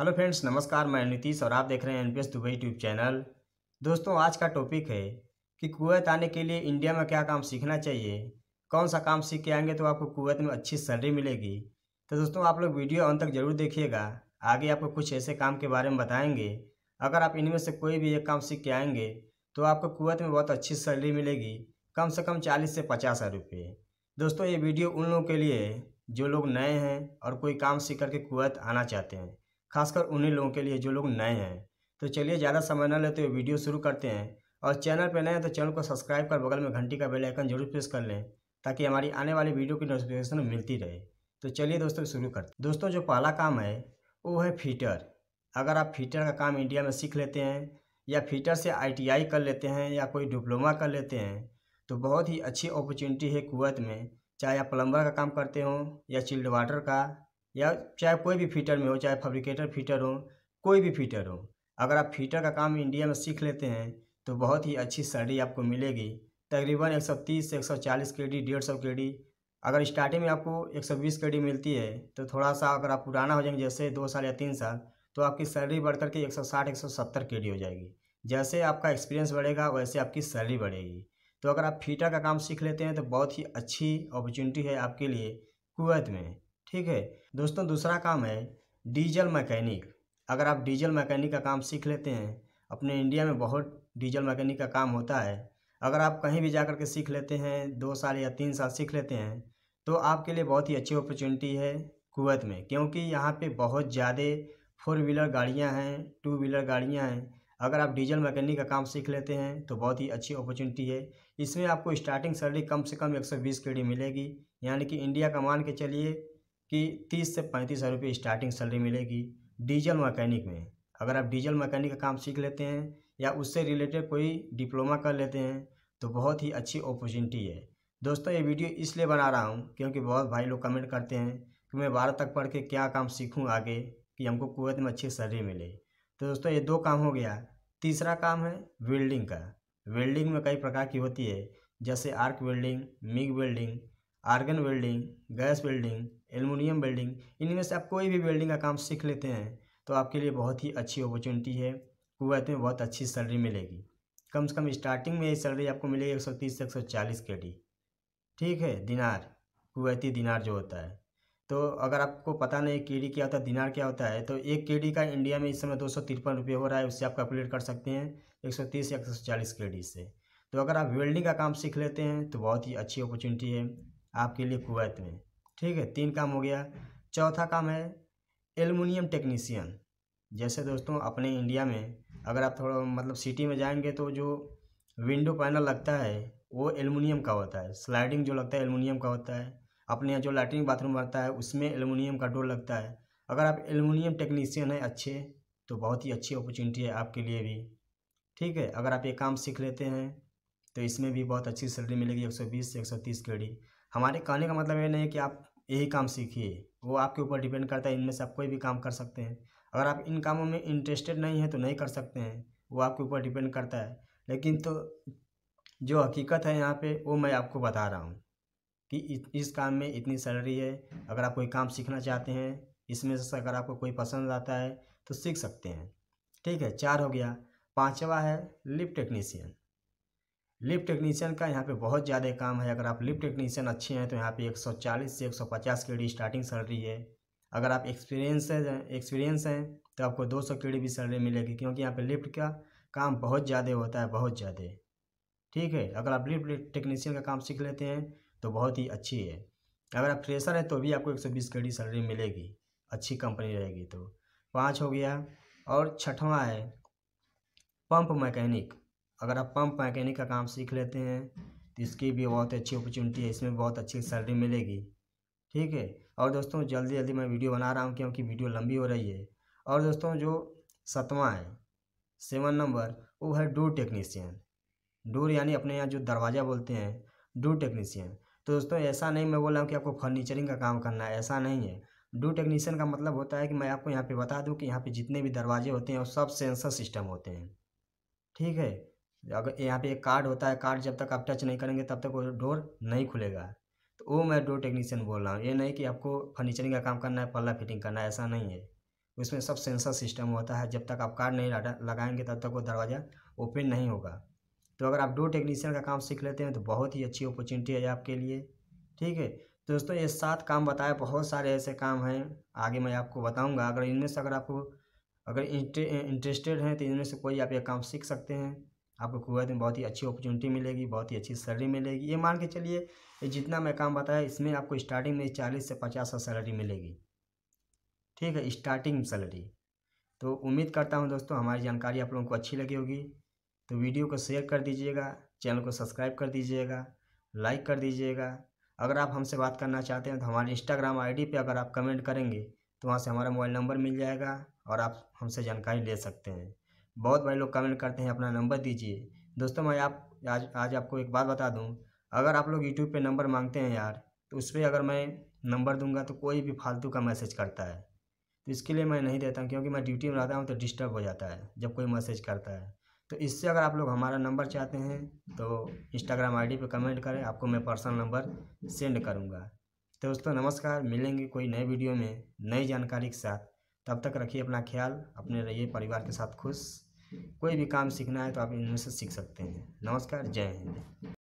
hello friends नमस्कार मैं नीतीश और आप देख रहे हैं एस दुबई यूट्यूब चैनल दोस्तों आज का टॉपिक है कि कुवैत आने के लिए इंडिया में क्या काम सीखना चाहिए कौन सा काम सीख के आएंगे तो आपको कुवैत में अच्छी सैलरी मिलेगी तो दोस्तों आप लोग वीडियो अंत तक जरूर देखिएगा आगे आपको कुछ ऐसे काम के बारे में बताएंगे अगर आप इनमें से कोई भी एक काम सीख के आएंगे तो आपको कुवैत में बहुत अच्छी सैलरी मिलेगी कम से कम चालीस से पचास हज़ार रुपये दोस्तों ये वीडियो उन लोगों के लिए जो लोग नए हैं और कोई काम सीख करके कुवैत आना चाहते हैं खासकर उन्हीं लोगों के लिए जो लोग नए हैं तो चलिए ज़्यादा समय न लेते हुए वीडियो शुरू करते हैं और चैनल पर नए हैं तो चैनल को सब्सक्राइब कर बगल में घंटी का बेल आइकन जरूर प्रेस कर लें ताकि हमारी आने वाली वीडियो की नोटिफिकेशन मिलती रहे तो चलिए दोस्तों शुरू करते दोस्तों जो पहला काम है वो है फीटर अगर आप फीटर का काम इंडिया में सीख लेते हैं या फीटर से आईटीआई कर लेते हैं या कोई डिप्लोमा कर लेते हैं तो बहुत ही अच्छी अपॉर्चुनिटी है कुवैत में चाहे आप प्लम्बर का काम करते हों या चिल्ड वाटर का या चाहे कोई भी फीटर में हो चाहे फैब्रिकेटर फीटर हो कोई भी फीटर हो अगर आप फीटर का काम इंडिया में सीख लेते हैं तो बहुत ही अच्छी सैलरी आपको मिलेगी तकरीबन 130 से 140 के डी डेढ़ सौ के डी अगर स्टार्टिंग में आपको 120 के डी मिलती है तो थोड़ा सा अगर आप पुराना हो जाएंगे जैसे दो साल या तीन साल तो आपकी सैलरी बढ़ करके 160 सत्तर के डी हो जाएगी जैसे आपका एक्सपीरियंस बढ़ेगा वैसे आपकी सैलरी बढ़ेगी तो अगर आप फीटर का काम सीख लेते हैं तो बहुत ही अच्छी अपॉर्चुनिटी है आपके लिए कुवैत में ठीक है दोस्तों दूसरा काम है डीजल मैकेनिक अगर आप डीजल मैकेनिक का काम सीख लेते हैं अपने इंडिया में बहुत डीजल मैकेनिक का काम होता है अगर आप कहीं भी जा कर के सीख लेते हैं दो साल या तीन साल सीख लेते हैं तो आपके लिए बहुत ही अच्छी अपॉर्चुनिटी है कुवैत में क्योंकि यहाँ पे बहुत ज़्यादा फोर व्हीलर गाड़ियाँ हैं टू व्हीलर गाड़ियाँ हैं अगर आप डीजल मैकेनिक का काम सीख लेते हैं तो बहुत ही अच्छी अपॉर्चुनिटी है इसमें आपको स्टार्टिंग सैलरी कम से कम एक सौ मिलेगी यानी कि इंडिया का मान के चलिए कि तीस से पैंतीस हज़ार रुपये स्टार्टिंग सैलरी मिलेगी डीजल मैकेनिक में अगर आप डीजल मैकेनिक का काम सीख लेते हैं या उससे रिलेटेड कोई डिप्लोमा कर लेते हैं तो बहुत ही अच्छी अपॉर्चुनिटी है दोस्तों ये वीडियो इसलिए बना रहा हूँ क्योंकि बहुत भाई लोग कमेंट करते हैं कि मैं बारह तक पढ़ के क्या काम सीखूँ आगे कि हमको कुवैत में अच्छी सैलरी मिले तो दोस्तों ये दो काम हो गया तीसरा काम है वेल्डिंग का वेल्डिंग में कई प्रकार की होती है जैसे arc welding MIG welding argon welding gas welding aluminium welding इनमें से आप कोई भी वेल्डिंग का काम सीख लेते हैं तो आपके लिए बहुत ही अच्छी अपॉर्चुनिटी है कुवैत में बहुत अच्छी सैलरी मिलेगी कम से कम स्टार्टिंग में ये सैलरी आपको मिलेगी एक सौ तीस से एक सौ चालीस के डी ठीक है दिनार कुवैती दिनार जो होता है तो अगर आपको पता नहीं के डी क्या होता है दिनार क्या होता है तो एक के डी का इंडिया में इस समय दो सौ तिरपन रुपये हो रहा है उससे आप कैलकुलेट कर सकते हैं एक सौ तीस या एक सौ चालीस के डी से तो अगर आप वेल्डिंग का काम सीख लेते हैं तो बहुत ही अच्छी अपॉर्चुनिटी है आपके लिए कुवैत में ठीक है तीन काम हो गया चौथा काम है एलमिनियम टेक्नीसियन जैसे दोस्तों अपने इंडिया में अगर आप थोड़ा मतलब सिटी में जाएंगे तो जो विंडो पैनल लगता है वो एलमिनियम का होता है स्लाइडिंग जो लगता है एलमिनियम का होता है अपने यहाँ जो लैटरिन बाथरूम बनता है उसमें एलमिनियम का डोर लगता है अगर आप एलमिनियम टेक्नीसियन हैं अच्छे तो बहुत ही अच्छी अपॉर्चुनिटी है आपके लिए भी ठीक है अगर आप ये काम सीख लेते हैं तो इसमें भी बहुत अच्छी सैलरी मिलेगी एक बीस से 130 के डी हमारे कहने का मतलब ये नहीं है कि आप यही काम सीखिए वो आपके ऊपर डिपेंड करता है इनमें से आप कोई भी काम कर सकते हैं अगर आप इन कामों में इंटरेस्टेड नहीं हैं तो नहीं कर सकते हैं वो आपके ऊपर डिपेंड करता है लेकिन तो जो हकीकत है यहाँ पे वो मैं आपको बता रहा हूँ कि इस काम में इतनी सैलरी है अगर आप कोई काम सीखना चाहते हैं इसमें से अगर आपको कोई पसंद आता है तो सीख सकते हैं ठीक है चार हो गया पाँचवा है लिप टेक्नीसियन लिफ्ट टेक्नीशियन का यहाँ पे बहुत ज़्यादा काम है अगर आप लिफ्ट टेक्नीशियन अच्छे हैं तो यहाँ पे 140 से 150 डी स्टार्टिंग सैलरी है अगर आप एक्सपीरियंस हैं एक्सपीरियंस हैं तो आपको 200 डी भी सैलरी मिलेगी क्योंकि यहाँ पे लिफ्ट का काम बहुत ज़्यादा होता है बहुत ज़्यादा ठीक है अगर आप लिफ्ट टेक्नीशियन का काम सीख लेते हैं तो बहुत ही अच्छी है अगर आप फ्रेशर हैं तो भी आपको एक सौ बीस सैलरी मिलेगी अच्छी कंपनी रहेगी तो पाँच हो गया और छठवा है पंप मैकेनिक अगर आप पंप मैकेनिक का काम सीख लेते हैं तो इसकी भी बहुत अच्छी अपॉर्चुनिटी है इसमें बहुत अच्छी सैलरी मिलेगी ठीक है और दोस्तों जल्दी जल्दी मैं वीडियो बना रहा हूँ क्योंकि वीडियो लंबी हो रही है और दोस्तों जो सतवा है सेवन नंबर वो है डोर टेक्नीशियन डोर यानी अपने यहाँ जो दरवाज़ा बोलते हैं डोर टेक्नीसियन तो दोस्तों ऐसा नहीं मैं बोल रहा हूँ कि आपको फर्नीचरिंग का काम करना है ऐसा नहीं है डो टेक्नीशियन का मतलब होता है कि मैं आपको यहाँ पे बता दूँ कि यहाँ पे जितने भी दरवाजे होते हैं वो सब सेंसर सिस्टम होते हैं ठीक है अगर यहाँ पे एक कार्ड होता है कार्ड जब तक आप टच नहीं करेंगे तब तक वो डोर नहीं खुलेगा तो वो मैं डोर टेक्नीशियन बोल रहा हूँ ये नहीं कि आपको फर्नीचरिंग का काम करना है पल्ला फिटिंग करना है ऐसा नहीं है उसमें सब सेंसर सिस्टम होता है जब तक आप कार्ड नहीं लगाएंगे तब तक वो दरवाज़ा ओपन नहीं होगा तो अगर आप डोर टेक्नीशियन का काम सीख लेते हैं तो बहुत ही अच्छी अपॉर्चुनिटी है आपके लिए ठीक है तो दोस्तों ये सात काम बताए बहुत सारे ऐसे काम हैं आगे मैं आपको बताऊंगा अगर इनमें से अगर आपको अगर इंटरेस्टेड हैं तो इनमें से कोई आप ये काम सीख सकते हैं आपको कुवैत में बहुत ही अच्छी अपॉर्चुनिटी मिलेगी बहुत ही अच्छी सैलरी मिलेगी ये मान के चलिए जितना मैं काम बताया इसमें आपको स्टार्टिंग में चालीस से पचास का सैलरी मिलेगी ठीक है स्टार्टिंग सैलरी तो उम्मीद करता हूँ दोस्तों हमारी जानकारी आप लोगों को अच्छी लगी होगी तो वीडियो को शेयर कर दीजिएगा चैनल को सब्सक्राइब कर दीजिएगा लाइक कर दीजिएगा अगर आप हमसे बात करना चाहते हैं तो हमारे इंस्टाग्राम आईडी पे अगर आप कमेंट करेंगे तो वहाँ से हमारा मोबाइल नंबर मिल जाएगा और आप हमसे जानकारी ले सकते हैं बहुत बड़े लोग कमेंट करते हैं अपना नंबर दीजिए दोस्तों मैं आप आज आज आपको एक बात बता दूँ अगर आप लोग यूट्यूब पे नंबर मांगते हैं यार तो उस पर अगर मैं नंबर दूंगा तो कोई भी फालतू का मैसेज करता है तो इसके लिए मैं नहीं देता हूँ क्योंकि मैं ड्यूटी में रहता हूँ तो डिस्टर्ब हो जाता है जब कोई मैसेज करता है तो इससे अगर आप लोग हमारा नंबर चाहते हैं तो इंस्टाग्राम आई डी कमेंट करें आपको मैं पर्सनल नंबर सेंड करूँगा तो दोस्तों नमस्कार मिलेंगे कोई नए वीडियो में नई जानकारी के साथ तब तक रखिए अपना ख्याल अपने रहिए परिवार के साथ खुश कोई भी काम सीखना है तो आप इनमें से सीख सकते हैं नमस्कार जय हिंद